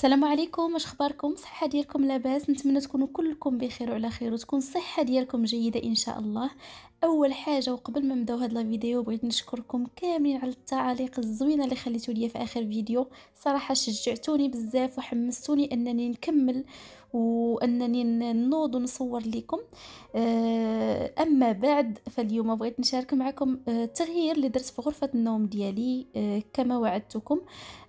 السلام عليكم واش اخباركم صحه ديالكم لاباس نتمنى تكونوا كلكم بخير وعلى خير وتكون الصحه ديالكم جيده ان شاء الله اول حاجه وقبل ما نبداو هاد الفيديو بغيت نشكركم كاملين على التعاليق الزوينه اللي خليتو ليا في اخر فيديو صراحه شجعتوني بزاف وحمستوني انني نكمل وانني نوض ونصور لكم آه، اما بعد فاليوم بغيت نشارك معكم التغيير آه، اللي درت في غرفه النوم ديالي آه، كما وعدتكم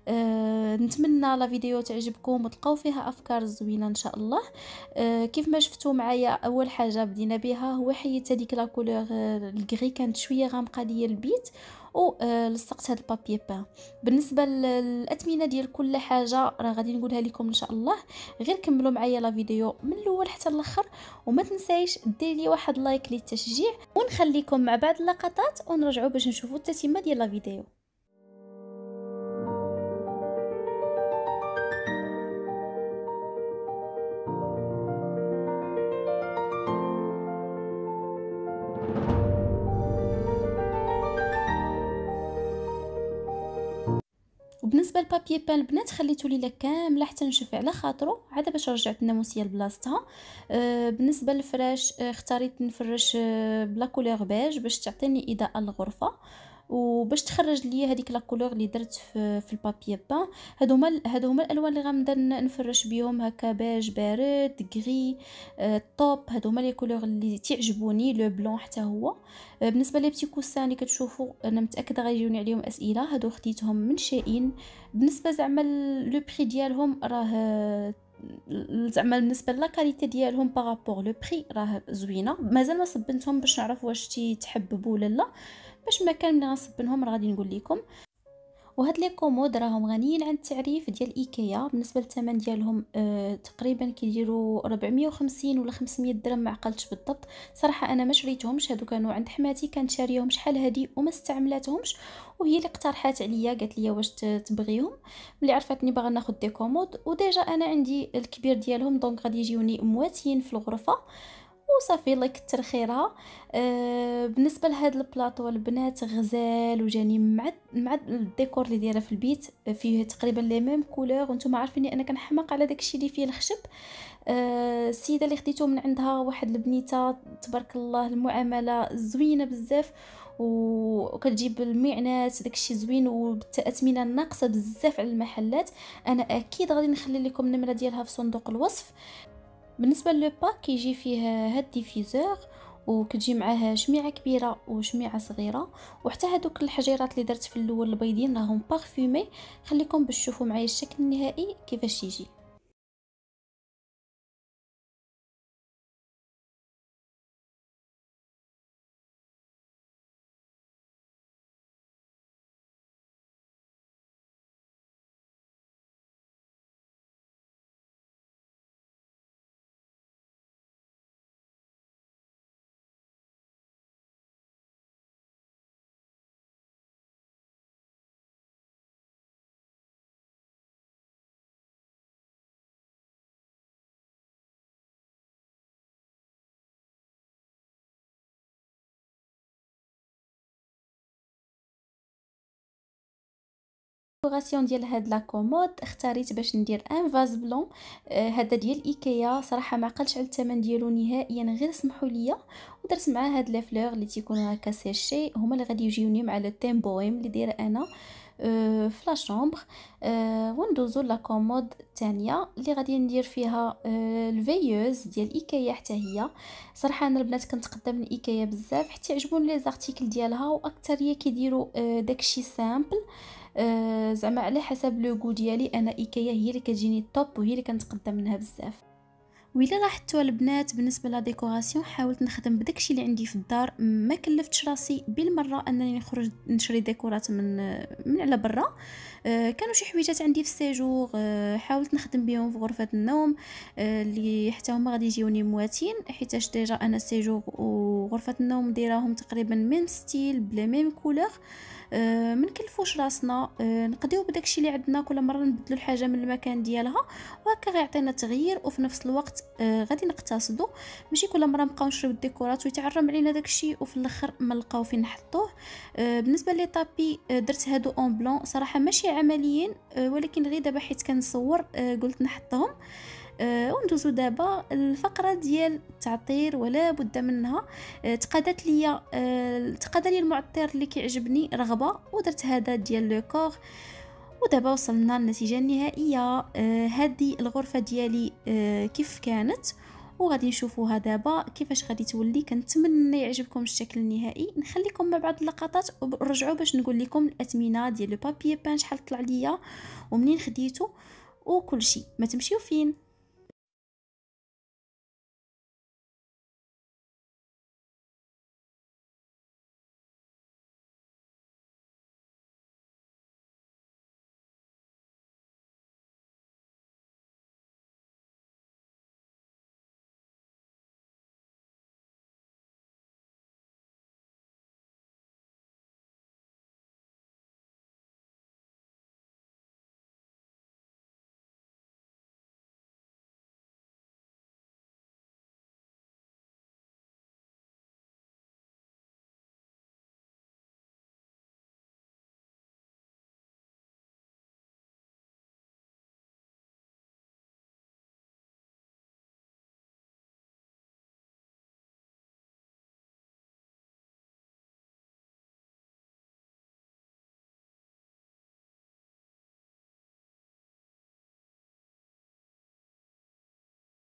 أه نتمنى لا فيديو تعجبكم وتلقاو فيها افكار زوينه ان شاء الله أه كيف ما شفتوا معايا اول حاجه بدينا بها هو حيدت هذيك لا كولور آه، الكري كانت شويه غامقه ليا البيت ولصقت آه، هاد البابي بان بالنسبه للاثمنه ديال كل حاجه راه غادي نقولها لكم ان شاء الله غير كملوا معايا لا فيديو من الاول حتى الاخر وما تنسايش دير لي واحد لايك للتشجيع ونخليكم مع بعض اللقطات ونرجعوا باش نشوفوا التتمه ديال لا فيديو وبالنسبه للبابي بان البنات خليته ليله كامله حتى نشف على خاطرو عاد باش رجعت الناموسيه لبلاصتها أه بالنسبه للفراش آه، اختاريت نفرش آه، بلا كولور بيج باش تعطيني اضاءه للغرفه وباش تخرج ليا هذيك لا كولور اللي درت في, في البابي بان هادو هما هادو هما الالوان اللي غنبدا نفرش بيهم هكا باج بارد غري الطوب آه، هادو هما لي كولور اللي تعجبوني لو بلون حتى هو آه، بالنسبه لي بتي كوسان اللي كتشوفوا انا متاكده غيجيوني عليهم اسئله هادو خديتهم من شاين بالنسبه زعما لو بري ديالهم راه زعما بالنسبه لا كاليتي ديالهم بارابور لو بري راه زوينه مازال ما صبنتهم باش نعرف واش تيتحببوا ولا لا باش ما كان ملي غنصب منهم راه غادي نقول لكم وهاد لي كومود راهم غنيين عن التعريف ديال ايكيا بالنسبه للثمن ديالهم آه تقريبا كيديروا 450 ولا 500 درهم ما عقلتش بالضبط صراحه انا ما شريتهمش هادو كانوا عند حماتي كانت شاريهم شحال هادي وما استعملاتهمش وهي اللي اقترحات عليا قالت لي واش تبغيهم ملي عرفتني باغا ناخذ دي كومود وديجا انا عندي الكبير ديالهم دونك غادي يجيوني مواتين في الغرفه آه وصافي الله يكثر خيرها آه، بالنسبه لهاد البلاطو البنات غزال وجاني مع مع الديكور اللي دايره في البيت آه، فيه تقريبا لي ميم كولور وانتم عارفيني انا كنحماق على داكشي اللي فيه الخشب آه، السيده اللي خديته من عندها واحد البنيته تبارك الله المعامله زوينه بزاف وكتجيب المعنات داكشي زوين وبالتاثمنه الناقصه بزاف على المحلات انا اكيد غادي نخلي لكم النمره ديالها في صندوق الوصف بالنسبه للباك كيجي فيه هاد ديفيزور وكتجي معاه شميعه كبيره وشميعه صغيره وحتى هادوك الحجيرات اللي درت في الاول البيضين راهم بارفومي خليكم باش تشوفوا معايا الشكل النهائي كيفاش يجي ديكوراسيون ديال هاد لا كومود اختاريت باش ندير ان فاز بلون آه، هذا ديال ايكيا صراحه ما عقلتش على الثمن ديالو نهائيا غير سمحوا ليا ودرت معاه هاد لي فلور اللي تيكونوا هكا سيشي هما اللي غادي يجيوني مع لو تيم بويم اللي دايره انا آه، في لا شومبر آه، وندوزو لا كومود الثانيه اللي غادي ندير فيها الفيوز ديال ايكيا حتى هي صراحه انا البنات كنتقدم لايكيا بزاف حتى عجبوني لي زارتيكل ديالها واكثريه كيديروا داكشي سامبل أه زعما على حسب لو غو ديالي انا ايكيا هي اللي كتجيني الطوب وهي اللي كنتقدم منها بزاف ويلا لاحظتوا البنات بالنسبه لا ديكوراسيون حاولت نخدم بداكشي اللي عندي في الدار ما كلفتش راسي بالمره انني نخرج نشري ديكورات من من على برا آه، كانوا شي حويجات عندي في السيجور آه، حاولت نخدم بهم في غرفه النوم آه، اللي حتى هما غادي يجيوني مواتين حيتاش ديجا انا السيجور وغرفه النوم دايراهم تقريبا ميم ستيل بلا ميم كولور ما نكلفوش راسنا نقضيو بداكشي اللي عندنا كل مره نبدلو الحاجه من المكان ديالها وهكا غيعطينا تغيير وفي نفس الوقت غادي نقتصدو ماشي كل مره نبقاو نشريو الديكورات ويتعرم علينا داكشي وفي الاخر ما نلقاو فين نحطوه بالنسبه لي طابي درت هادو اون بلون صراحه ماشي عمليين آه، ولكن غير دابا حيت كنصور آه، قلت نحطهم آه، وندوزو دابا الفقره ديال التعطير ولا بد منها تقادت ليا تقاد لي المعطر اللي كيعجبني رغبه ودرت هذا ديال لو كور ودابا وصلنا للنتيجه النهائيه هذه الغرفه ديالي كيف كانت وغادي نشوفوها دابا كيفاش غادي تولي كنتمنى يعجبكم الشكل النهائي نخليكم مع بعض اللقطات ورجعوا باش نقول لكم الاثمنه ديال لو بابي بان شحال طلع ليا ومنين خديته وكل شيء ما تمشيو فين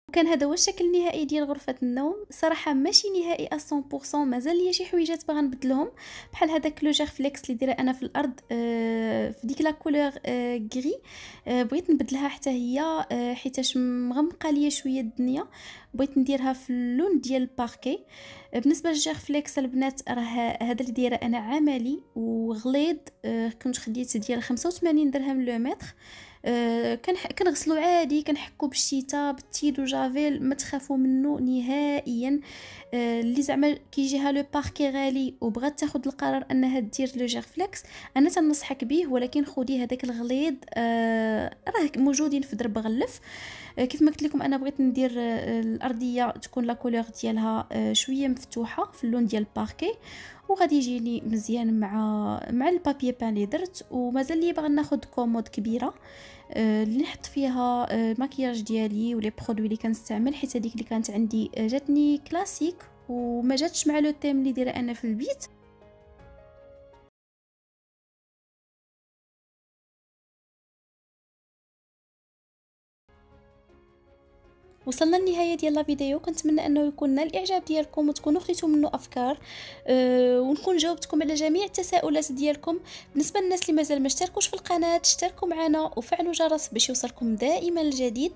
وكان هذا هو الشكل النهائي ديال غرفه النوم صراحه ماشي نهائي 100% مازال ليا شي حويجات باغا نبدلهم بحال هذاك لو جير فليكس اللي دايره انا في الارض آه، في ديك لا كولور غري آه، آه، بغيت نبدلها حتى هي حيتاش مغمقه ليا شويه الدنيا بغيت نديرها في اللون ديال الباركي بالنسبه للجير فليكس البنات راه هذا اللي دايره انا عملي وغليظ كنت خديت ديال 85 درهم لو متر آه، كان كنغسلو عادي كنحكو بالشيتا بالتيد وجافيل ما تخافوا منه نهائيا آه، اللي زعما كيجيها لو باركي غالي وبغات تاخد القرار انها دير لو جيرفليكس انا تنصحك به ولكن خدي هذاك الغليظ آه، راه موجودين في درب غلف كيف ما قلت لكم انا بغيت ندير الارضيه تكون لا كولور ديالها شويه مفتوحه في اللون ديال الباركي وغادي يجيني مزيان مع مع البابي بان اللي درت ومازال لي باغا ناخد كومود كبيره آه، اللي نحط فيها المكياج آه، ديالي ولي برودوي اللي كنستعمل حيت هذيك اللي كانت عندي جاتني كلاسيك وما جاتش مع لو تيم اللي دايره انا في البيت وصلنا للنهايه ديال لا فيديو كنتمنى انه يكون نال الاعجاب ديالكم وتكونوا خديتوا منه افكار أه ونكون جاوبتكم على جميع التساؤلات ديالكم بالنسبه للناس اللي مازال ما اشتركوش في القناه اشتركوا معنا وفعلوا جرس باش يوصلكم دائما الجديد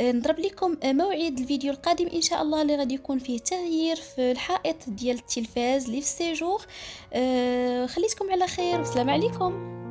أه نضرب لكم آه، موعد الفيديو القادم ان شاء الله اللي غادي يكون فيه تغيير في الحائط ديال التلفاز لي في السيجور أه خليتكم على خير والسلام عليكم